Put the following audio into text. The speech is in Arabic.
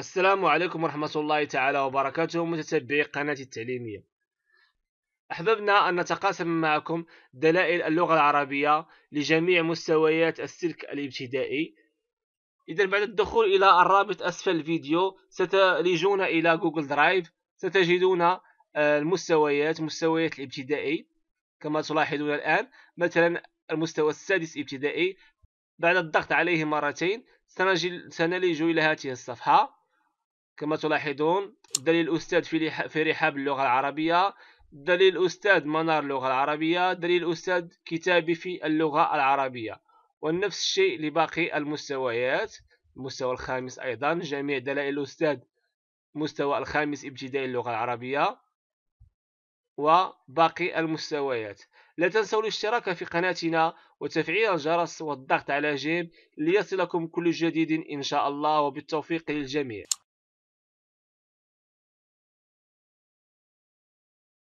السلام عليكم ورحمة الله تعالى وبركاته متتبعي قناة التعليمية أحببنا أن نتقاسم معكم دلائل اللغة العربية لجميع مستويات السلك الابتدائي إذا بعد الدخول إلى الرابط أسفل الفيديو ستلجون إلى جوجل درايف ستجدون آه، المستويات مستويات الابتدائي كما تلاحظون الآن مثلا المستوى السادس ابتدائي بعد الضغط عليه مرتين سنلج إلى هذه الصفحة كما تلاحظون دليل أستاذ في, في رحاب اللغة العربية دليل أستاذ منار اللغة العربية دليل أستاذ كتابي في اللغة العربية ونفس الشيء لباقي المستويات المستوى الخامس أيضا جميع دلائل الاستاذ مستوى الخامس ابتدائي اللغة العربية وباقي المستويات لا تنسوا الاشتراك في قناتنا وتفعيل الجرس والضغط على جيم ليصلكم كل جديد إن شاء الله وبالتوفيق للجميع